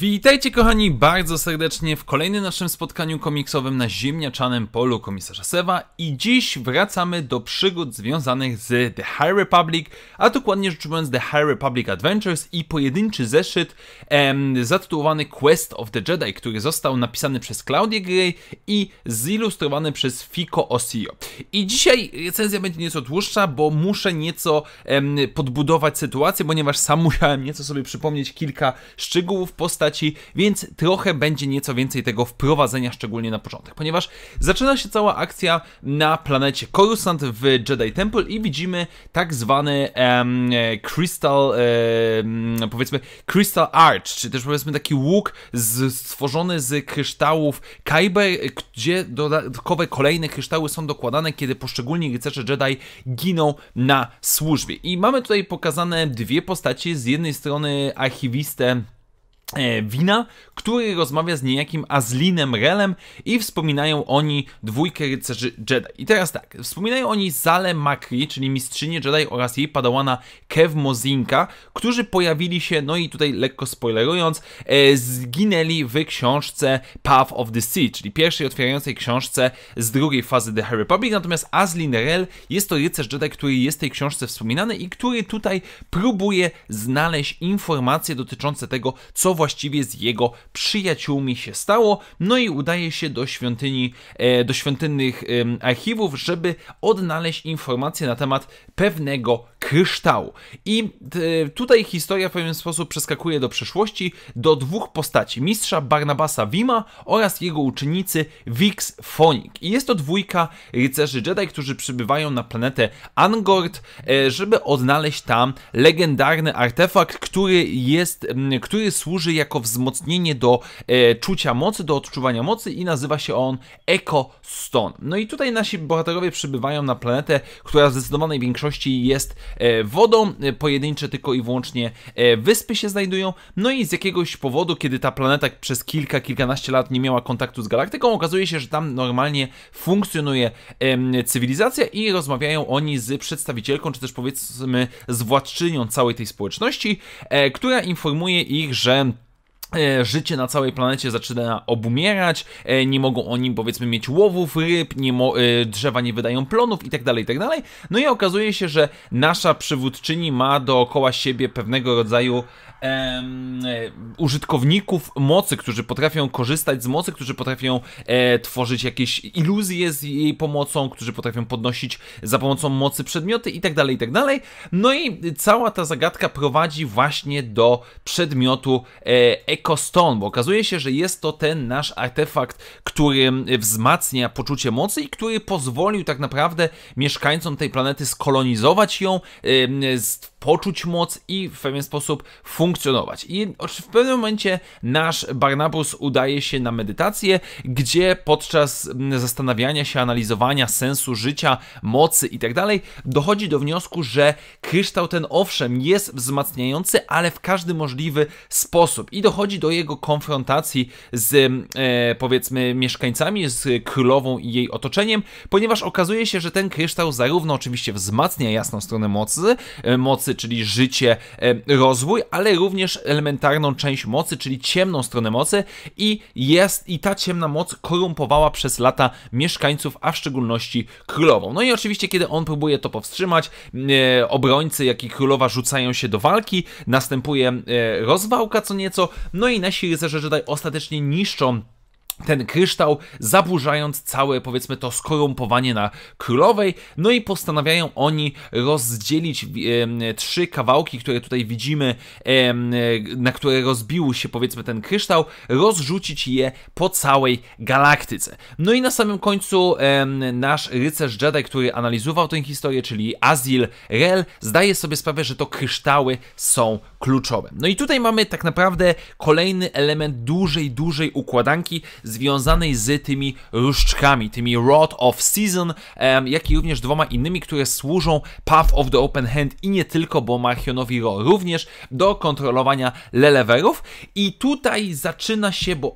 Witajcie kochani bardzo serdecznie w kolejnym naszym spotkaniu komiksowym na ziemniaczanym polu komisarza Seva i dziś wracamy do przygód związanych z The High Republic, a dokładnie rzecz biorąc The High Republic Adventures i pojedynczy zeszyt em, zatytułowany Quest of the Jedi, który został napisany przez Claudia Gray i zilustrowany przez Fico Osio. I dzisiaj recenzja będzie nieco dłuższa, bo muszę nieco em, podbudować sytuację, ponieważ sam musiałem nieco sobie przypomnieć kilka szczegółów postaci postaci, więc trochę będzie nieco więcej tego wprowadzenia, szczególnie na początek, ponieważ zaczyna się cała akcja na planecie Coruscant w Jedi Temple i widzimy tak zwany um, Crystal, um, powiedzmy Crystal Arch, czy też powiedzmy taki łuk z, stworzony z kryształów Kyber, gdzie dodatkowe kolejne kryształy są dokładane, kiedy poszczególni rycerze Jedi giną na służbie. I mamy tutaj pokazane dwie postacie, z jednej strony archiwistę E, wina, który rozmawia z niejakim Azlinem Relem i wspominają oni dwójkę rycerzy Jedi. I teraz tak, wspominają oni Zale Makri, czyli mistrzynię Jedi oraz jej padałana Kev Mozinka, którzy pojawili się, no i tutaj lekko spoilerując, e, zginęli w książce Path of the Sea, czyli pierwszej otwierającej książce z drugiej fazy The High Republic, natomiast Azlin Rel jest to rycerz Jedi, który jest w tej książce wspominany i który tutaj próbuje znaleźć informacje dotyczące tego, co właściwie z jego przyjaciółmi się stało, no i udaje się do świątyni, e, do świątynnych archiwów, żeby odnaleźć informacje na temat pewnego kryształu. I e, tutaj historia w pewien sposób przeskakuje do przeszłości, do dwóch postaci, mistrza Barnabasa Wima oraz jego uczennicy Vix Fonik. I jest to dwójka rycerzy Jedi, którzy przybywają na planetę Angord, e, żeby odnaleźć tam legendarny artefakt, który jest, który służy jako wzmocnienie do e, czucia mocy, do odczuwania mocy i nazywa się on Echo Stone. No i tutaj nasi bohaterowie przybywają na planetę, która w zdecydowanej większości jest E, wodą, e, pojedyncze tylko i wyłącznie e, wyspy się znajdują, no i z jakiegoś powodu, kiedy ta planeta przez kilka, kilkanaście lat nie miała kontaktu z galaktyką, okazuje się, że tam normalnie funkcjonuje cywilizacja i rozmawiają oni z przedstawicielką, czy też powiedzmy z władczynią całej tej społeczności, która informuje ich, że E, życie na całej planecie zaczyna obumierać, e, nie mogą oni powiedzmy mieć łowów ryb, nie e, drzewa nie wydają plonów itd., tak itd. Tak no i okazuje się, że nasza przywódczyni ma dookoła siebie pewnego rodzaju em, e, użytkowników mocy, którzy potrafią korzystać z mocy, którzy potrafią e, tworzyć jakieś iluzje z jej pomocą, którzy potrafią podnosić za pomocą mocy przedmioty itd., tak itd. Tak no i cała ta zagadka prowadzi właśnie do przedmiotu e, Eco Stone, bo okazuje się, że jest to ten nasz artefakt, który wzmacnia poczucie mocy i który pozwolił tak naprawdę mieszkańcom tej planety skolonizować ją, e, poczuć moc i w pewien sposób funkcjonować funkcjonować. I w pewnym momencie nasz Barnabus udaje się na medytację, gdzie podczas mm, zastanawiania się, analizowania sensu życia, mocy itd., tak dochodzi do wniosku, że kryształ ten owszem jest wzmacniający, ale w każdy możliwy sposób. I dochodzi do jego konfrontacji z mm, e, powiedzmy mieszkańcami, z królową i jej otoczeniem, ponieważ okazuje się, że ten kryształ zarówno oczywiście wzmacnia jasną stronę mocy, e, mocy, czyli życie, e, rozwój, ale również elementarną część mocy, czyli ciemną stronę mocy i jest i ta ciemna moc korumpowała przez lata mieszkańców, a w szczególności królową. No i oczywiście, kiedy on próbuje to powstrzymać, e, obrońcy, jak i królowa rzucają się do walki, następuje e, rozwałka co nieco, no i nasi rycerze tutaj ostatecznie niszczą ten kryształ, zaburzając całe, powiedzmy to, skorumpowanie na królowej. No i postanawiają oni rozdzielić e, trzy kawałki, które tutaj widzimy, e, na które rozbił się, powiedzmy, ten kryształ, rozrzucić je po całej galaktyce. No i na samym końcu e, nasz rycerz Jedi, który analizował tę historię, czyli Azil Rel, zdaje sobie sprawę, że to kryształy są kluczowe. No i tutaj mamy tak naprawdę kolejny element dużej, dużej układanki, związanej z tymi różdżkami, tymi Rod of Season, jak i również dwoma innymi, które służą Path of the Open Hand i nie tylko, bo Marchionowi Ro również do kontrolowania lelewerów. I tutaj zaczyna się, bo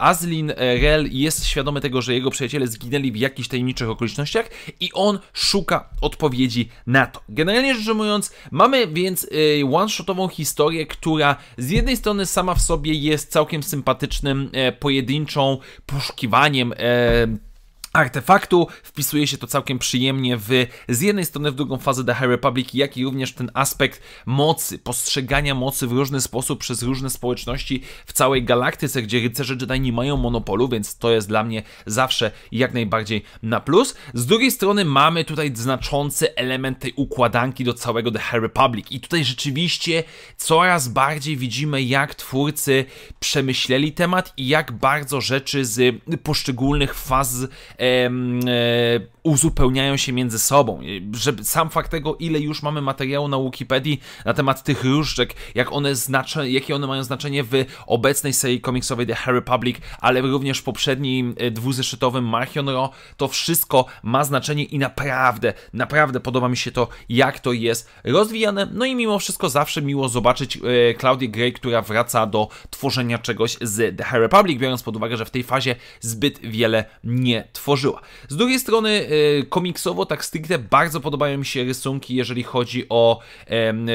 Azlin e, Rel jest świadomy tego, że jego przyjaciele zginęli w jakichś tajemniczych okolicznościach i on szuka odpowiedzi na to. Generalnie rzecz ujmując, mamy więc e, one-shotową historię, która z jednej strony sama w sobie jest całkiem sympatycznym, e, pojedynczym kończą poszukiwaniem. E, artefaktu. Wpisuje się to całkiem przyjemnie w z jednej strony w drugą fazę The High Republic, jak i również ten aspekt mocy, postrzegania mocy w różny sposób przez różne społeczności w całej galaktyce, gdzie rycerze Jedi nie mają monopolu, więc to jest dla mnie zawsze jak najbardziej na plus. Z drugiej strony mamy tutaj znaczący element tej układanki do całego The High Republic i tutaj rzeczywiście coraz bardziej widzimy jak twórcy przemyśleli temat i jak bardzo rzeczy z poszczególnych faz E, uzupełniają się między sobą. Żeby, sam fakt tego, ile już mamy materiału na Wikipedii na temat tych różdżek, jak one znaczy, jakie one mają znaczenie w obecnej serii komiksowej The Harry Public, ale również w poprzednim e, dwuzeszytowym Marchion Ro, to wszystko ma znaczenie i naprawdę, naprawdę podoba mi się to, jak to jest rozwijane. No i mimo wszystko zawsze miło zobaczyć e, Claudię Gray, która wraca do tworzenia czegoś z The Harry Public, biorąc pod uwagę, że w tej fazie zbyt wiele nie tworzy. Z drugiej strony, e, komiksowo, tak stricte, bardzo podobają mi się rysunki, jeżeli chodzi o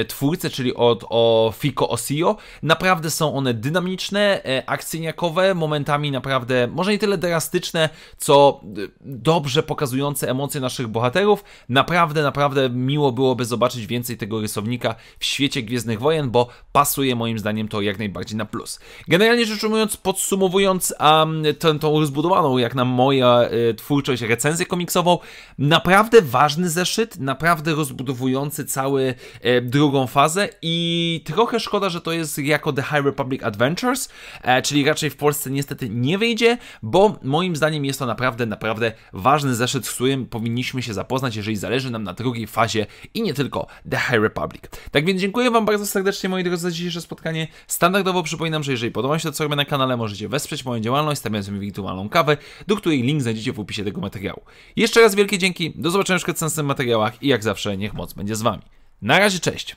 twórcę, czyli o, o Fico Osio. Naprawdę są one dynamiczne, e, akcyjniakowe, momentami naprawdę, może nie tyle drastyczne, co e, dobrze pokazujące emocje naszych bohaterów. Naprawdę, naprawdę miło byłoby zobaczyć więcej tego rysownika w świecie Gwiezdnych Wojen, bo pasuje moim zdaniem to jak najbardziej na plus. Generalnie rzecz ujmując, podsumowując um, tę, tą rozbudowaną, jak na moja twórczość, recenzję komiksową. Naprawdę ważny zeszyt, naprawdę rozbudowujący cały e, drugą fazę i trochę szkoda, że to jest jako The High Republic Adventures, e, czyli raczej w Polsce niestety nie wyjdzie, bo moim zdaniem jest to naprawdę, naprawdę ważny zeszyt, z którym powinniśmy się zapoznać, jeżeli zależy nam na drugiej fazie i nie tylko The High Republic. Tak więc dziękuję Wam bardzo serdecznie, moi drodzy, za dzisiejsze spotkanie. Standardowo przypominam, że jeżeli podoba mi się to, co robię na kanale, możecie wesprzeć moją działalność, stawiając mi wirtualną kawę, do której link znajdziecie w w opisie tego materiału. Jeszcze raz wielkie dzięki, do zobaczenia w następnych materiałach i jak zawsze niech moc będzie z wami. Na razie, cześć!